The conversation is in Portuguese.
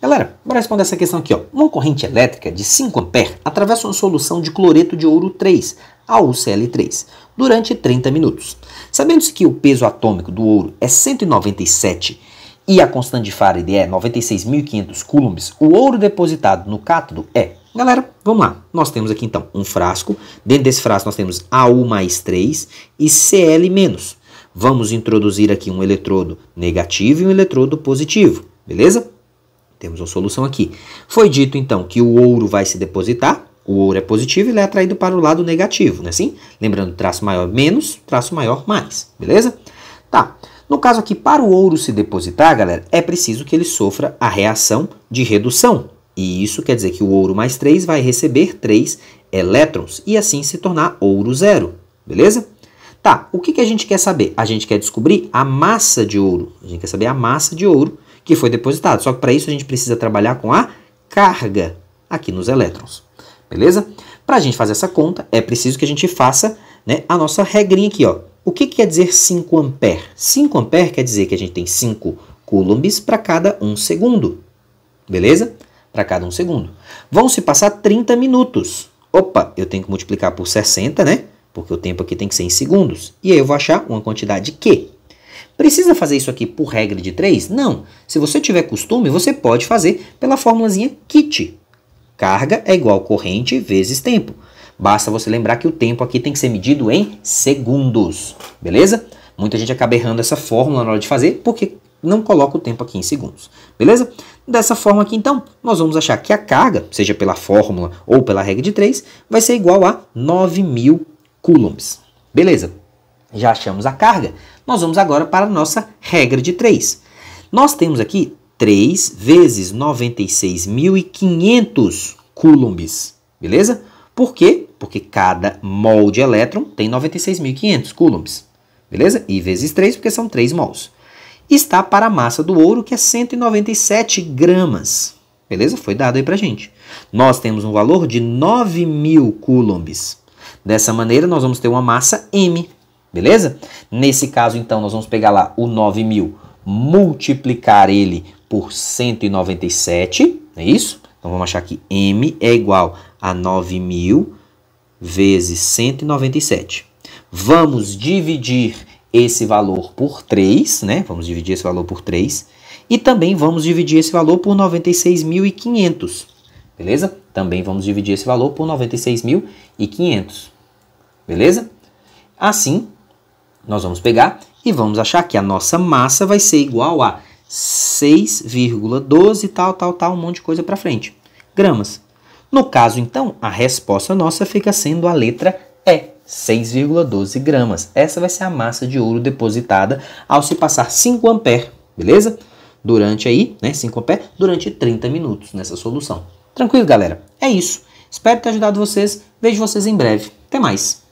Galera, bora responder essa questão aqui. Ó. Uma corrente elétrica de 5 A atravessa uma solução de cloreto de ouro 3, AuCl3, durante 30 minutos. Sabendo-se que o peso atômico do ouro é 197 e a constante de Faraday é 96.500 coulombs, o ouro depositado no cátodo é... Galera, vamos lá. Nós temos aqui então um frasco. Dentro desse frasco nós temos AU mais 3 e Cl menos. Vamos introduzir aqui um eletrodo negativo e um eletrodo positivo, beleza? Temos uma solução aqui. Foi dito então que o ouro vai se depositar, o ouro é positivo, ele é atraído para o lado negativo, né? Assim? Lembrando, traço maior menos, traço maior mais, beleza? Tá. No caso aqui, para o ouro se depositar, galera, é preciso que ele sofra a reação de redução. E isso quer dizer que o ouro mais 3 vai receber 3 elétrons e assim se tornar ouro zero, beleza? Tá, o que, que a gente quer saber? A gente quer descobrir a massa de ouro. A gente quer saber a massa de ouro que foi depositado. Só que para isso a gente precisa trabalhar com a carga aqui nos elétrons. Beleza? Para a gente fazer essa conta, é preciso que a gente faça né, a nossa regrinha aqui. Ó. O que, que quer dizer 5 ampere? 5 ampere quer dizer que a gente tem 5 coulombs para cada 1 um segundo. Beleza? Para cada 1 um segundo. Vão se passar 30 minutos. Opa, eu tenho que multiplicar por 60, né? Porque o tempo aqui tem que ser em segundos. E aí eu vou achar uma quantidade Q. Precisa fazer isso aqui por regra de 3? Não. Se você tiver costume, você pode fazer pela formulazinha kit. Carga é igual corrente vezes tempo. Basta você lembrar que o tempo aqui tem que ser medido em segundos, beleza? Muita gente acaba errando essa fórmula na hora de fazer porque não coloca o tempo aqui em segundos, beleza? Dessa forma aqui, então, nós vamos achar que a carga, seja pela fórmula ou pela regra de 3, vai ser igual a 9.000 coulombs, beleza? Já achamos a carga. Nós vamos agora para a nossa regra de 3. Nós temos aqui 3 vezes 96.500 coulombs, beleza? Por quê? Porque cada mol de elétron tem 96.500 coulombs, beleza? E vezes 3, porque são 3 mols. Está para a massa do ouro, que é 197 gramas, beleza? Foi dado aí para gente. Nós temos um valor de 9.000 coulombs. Dessa maneira, nós vamos ter uma massa M, Beleza? Nesse caso, então, nós vamos pegar lá o 9.000, multiplicar ele por 197, é isso? Então, vamos achar que M é igual a 9.000 vezes 197. Vamos dividir esse valor por 3, né? Vamos dividir esse valor por 3. E também vamos dividir esse valor por 96.500, beleza? Também vamos dividir esse valor por 96.500, beleza? Assim, nós vamos pegar e vamos achar que a nossa massa vai ser igual a 6,12 tal, tal, tal, um monte de coisa para frente. Gramas. No caso, então, a resposta nossa fica sendo a letra E, 6,12 gramas. Essa vai ser a massa de ouro depositada ao se passar 5 ampere, beleza? Durante aí, né, 5 ampere, durante 30 minutos nessa solução. Tranquilo, galera? É isso. Espero ter ajudado vocês. Vejo vocês em breve. Até mais.